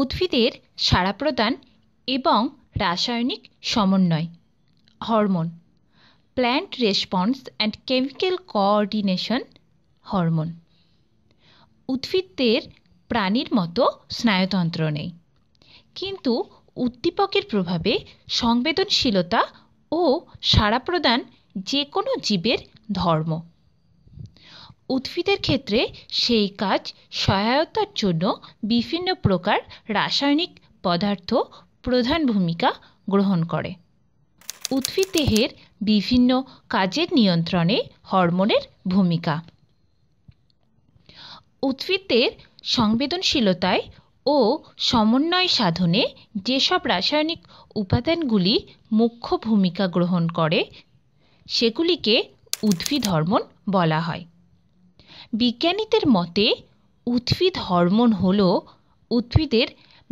উদ্ভিদের সাড়া প্রদান এবং রাসায়নিক সমন্বয় hormone plant response and chemical coordination hormone উদ্ভিদদের প্রাণীর মতো স্নায়ুতন্ত্র নেই কিন্তু উদ্দীপকের প্রভাবে সংবেদনশীলতা ও সাড়া প্রদান যে কোনো জীবের ধর্ম উদ্ভিদের ক্ষেত্রে সেই কাজ সহায়তার জন্য বিভিন্ন প্রকার রাসায়নিক পদার্থ প্রধান ভূমিকা গ্রহণ করে উদ্ভিদ দেহের বিভিন্ন কাজের নিয়ন্ত্রণে হরমোনের ভূমিকা উদ্ভিদের সংবেদনশীলতায় ও সমন্বয় সাধনে যেসব রাসায়নিক উপাদানগুলি মুখ্য ভূমিকা গ্রহণ করে সেগুলিকে উদ্ভিদ হরমোন বলা হয় বিজ্ঞানীদের মতে উদ্ভিদ হরমোন হল উদ্ভিদের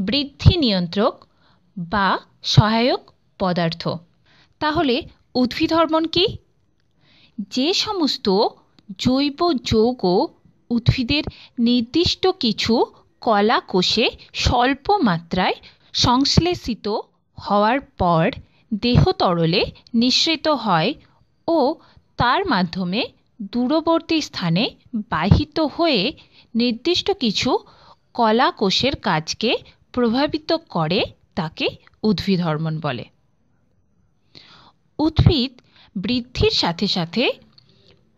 বৃদ্ধি নিয়ন্ত্রক বা সহায়ক পদার্থ তাহলে উদ্ভিদ হরমোন কি যে সমস্ত জৈব যৌগ উদ্ভিদের নির্দিষ্ট কিছু কলা কোষে স্বল্প মাত্রায় সংশ্লেষিত হওয়ার পর দেহতরলে নিঃসৃত হয় ও তার মাধ্যমে দূরবর্তী স্থানে বাহিত হয়ে নির্দিষ্ট কিছু কলা কোষের কাজকে প্রভাবিত করে তাকে উদ্ভিদ হরমোন বলে উদ্ভিদ বৃদ্ধির সাথে সাথে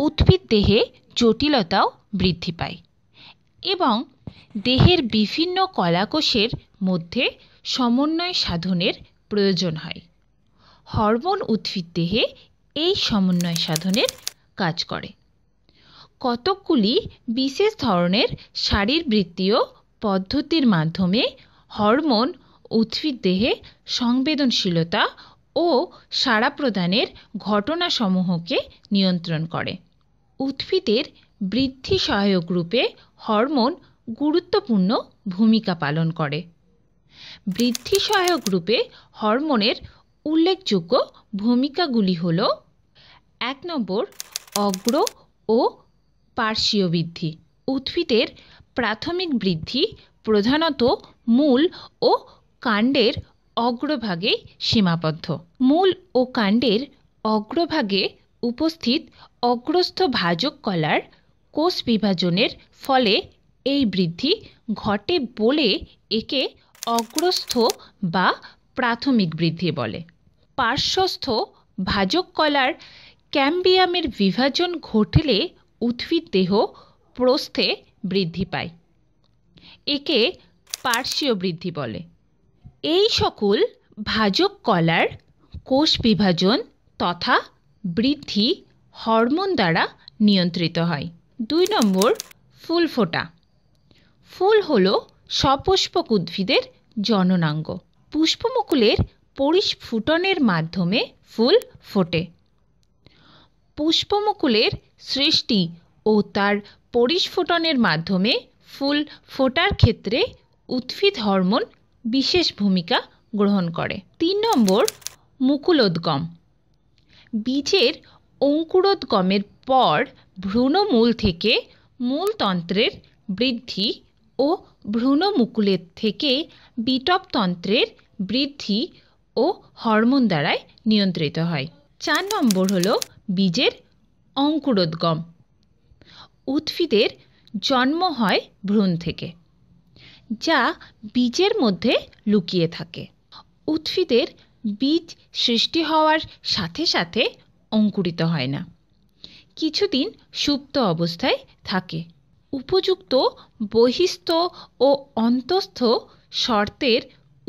উদ্ভিদ দেহে জটিলতাও বৃদ্ধি পায় এবং দেহের বিভিন্ন কলাকোষের মধ্যে সমন্বয় সাধনের প্রয়োজন হয় হরমোন উদ্ভিদ দেহে এই সমন্বয় সাধনের কাজ করে কতকগুলি বিশেষ ধরনের শারীরবৃত্তীয় পদ্ধতির মাধ্যমে হরমোন উদ্ভিদ দেহে সংবেদনশীলতা ও সাড়া প্রদানের ঘটনাসমূহকে নিয়ন্ত্রণ করে উদ্ভিদের বৃদ্ধি সহায়ক রূপে হরমোন গুরুত্বপূর্ণ ভূমিকা পালন করে বৃদ্ধি সহায়ক রূপে হরমোনের উল্লেখযোগ্য ভূমিকাগুলি হল এক নম্বর অগ্র ও পার্শ্বীয় বৃদ্ধি উদ্ভিদের প্রাথমিক বৃদ্ধি প্রধানত মূল ও কাণ্ডের অগ্রভাগে সীমাবদ্ধ মূল ও কাণ্ডের অগ্রভাগে উপস্থিত অগ্রস্থ ভাজক কলার কোষ বিভাজনের ফলে এই বৃদ্ধি ঘটে বলে একে অগ্রস্থ বা প্রাথমিক বৃদ্ধি বলে পার্শ্বস্থ ভাজক কলার ক্যাম্বিয়ামের বিভাজন ঘটলে উদ্ভিদ দেহ প্রস্থে বৃদ্ধি পায় একে পার্শ্বীয় বৃদ্ধি বলে এই সকল ভাজক কলার কোষ বিভাজন তথা বৃদ্ধি হরমোন দ্বারা নিয়ন্ত্রিত হয় দুই নম্বর ফুল ফোটা ফুল হল সপুষ্পক উদ্ভিদের জননাঙ্গ পুষ্পমুকুলের পরিস্ফুটনের মাধ্যমে ফুল ফোটে পুষ্পমুকুলের সৃষ্টি ও তার পরিস্ফুটনের মাধ্যমে ফুল ফোটার ক্ষেত্রে উদ্ভিদ হরমোন বিশেষ ভূমিকা গ্রহণ করে তিন নম্বর মুকুলোদ্গম বীজের অঙ্কুরোদ্গমের পর ভ্রূণমূল থেকে মূলতন্ত্রের বৃদ্ধি ও ভ্রূণমুকুলের থেকে বিটপতন্ত্রের বৃদ্ধি ও হরমোন দ্বারায় নিয়ন্ত্রিত হয় চার নম্বর হলো বীজের অঙ্কুরোদ্গম উদ্ভিদের জন্ম হয় ভ্রূণ থেকে যা বীজের মধ্যে লুকিয়ে থাকে উদ্ভিদের বীজ সৃষ্টি হওয়ার সাথে সাথে অঙ্কুরিত হয় না কিছুদিন সুপ্ত অবস্থায় থাকে উপযুক্ত বহিস্থ ও অন্তস্থ শর্তের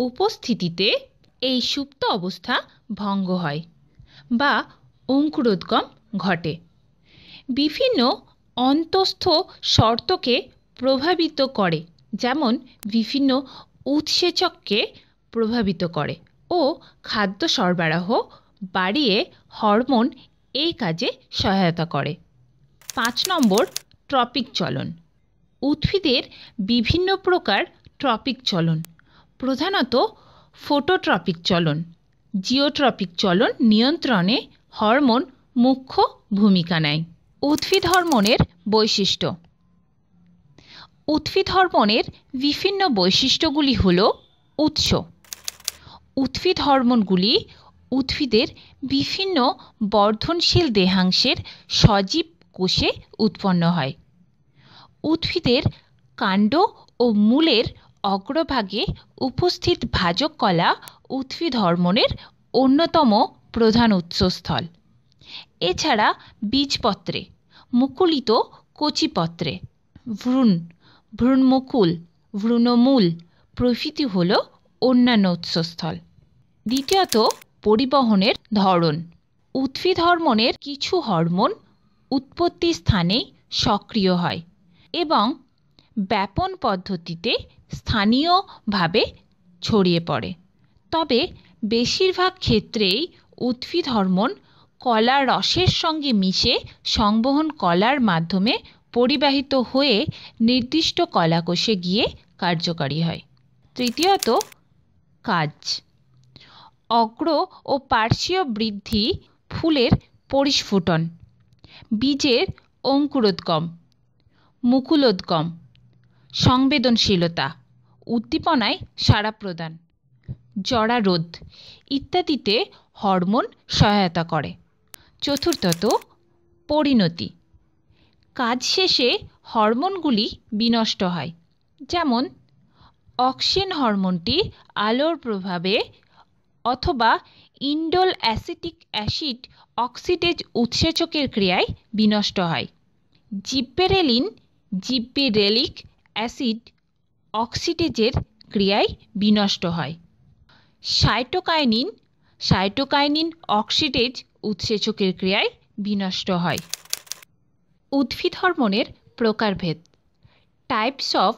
উপস্থিতিতে এই সুপ্ত অবস্থা ভঙ্গ হয় বা অঙ্কুরোদ্গম ঘটে বিভিন্ন অন্তস্থ শর্তকে প্রভাবিত করে যেমন বিভিন্ন উৎসেচককে প্রভাবিত করে ও খাদ্য সরবরাহ বাড়িয়ে হরমোন এই কাজে সহায়তা করে পাঁচ নম্বর ট্রপিক চলন উদ্ভিদের বিভিন্ন প্রকার ট্রপিক চলন প্রধানত ফোটোট্রপিক চলন জিওট্রপিক চলন নিয়ন্ত্রণে হরমোন মুখ্য ভূমিকা নেয় উদ্ভিদ হরমোনের বৈশিষ্ট্য উদ্ভিদ হরমোনের বিভিন্ন বৈশিষ্ট্যগুলি হল উৎস উদ্ভিদ হরমোনগুলি উদ্ভিদের বিভিন্ন বর্ধনশীল দেহাংশের সজীব কোষে উৎপন্ন হয় উদ্ভিদের কাণ্ড ও মূলের অগ্রভাগে উপস্থিত ভাজক কলা উদ্ভিদ হরমোনের অন্যতম প্রধান উৎসস্থল এছাড়া বীজপত্রে মুকুলিত কচিপত্রে ভ্রূণ ভ্রূণমুকুল ভ্রূণমূল প্রভৃতি হল অন্যান্য উৎসস্থল দ্বিতীয়ত পরিবহনের ধরন উদ্ভিদ হরমোনের কিছু হরমোন উৎপত্তি স্থানেই সক্রিয় হয় এবং ব্যাপন পদ্ধতিতে স্থানীয়ভাবে ছড়িয়ে পড়ে তবে বেশিরভাগ ক্ষেত্রেই উদ্ভিদ হরমোন কলা রসের সঙ্গে মিশে সংবহন কলার মাধ্যমে পরিবাহিত হয়ে নির্দিষ্ট কলাকোষে গিয়ে কার্যকারী হয় তৃতীয়ত কাজ অগ্র ও পার্শ্বীয় বৃদ্ধি ফুলের পরিস্ফুটন বীজের অঙ্কুরোদ্গম মুকুলোদ্গম সংবেদনশীলতা উদ্দীপনায় সাড়া প্রদান জরারোধ ইত্যাদিতে হরমোন সহায়তা করে চতুর্থত পরিণতি কাজ শেষে হরমোনগুলি বিনষ্ট হয় যেমন অক্সিজেন হরমোনটি আলোর প্রভাবে অথবা ইন্ডোল অ্যাসিটিক অ্যাসিড অক্সিডেজ উৎসেচকের ক্রিয়ায় বিনষ্ট হয় জিব্বেরেলিন জিব্বেরেলিক অ্যাসিড অক্সিডেজের ক্রিয়ায় বিনষ্ট হয় সাইটোকাইনিন সাইটোকাইনিন অক্সিডেজ উৎসেচকের ক্রিয়ায় বিনষ্ট হয় উদ্ভিদ হরমোনের প্রকারভেদ টাইপস অফ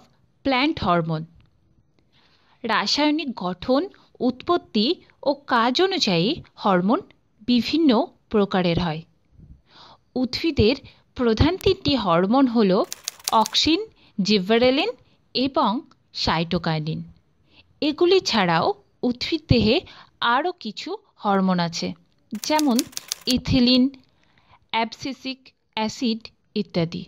প্ল্যান্ট হরমোন রাসায়নিক গঠন উৎপত্তি ও কাজ অনুযায়ী হরমোন বিভিন্ন প্রকারের হয় উদ্ভিদের প্রধান তিনটি হরমোন হল অক্সিন জিভারেলিন এবং সাইটোকাইনিন এগুলি ছাড়াও উদ্ভিদ দেহে আরও কিছু হরমোন আছে যেমন ইথিলিন অ্যাবসিসিক অ্যাসিড ইত্যাদি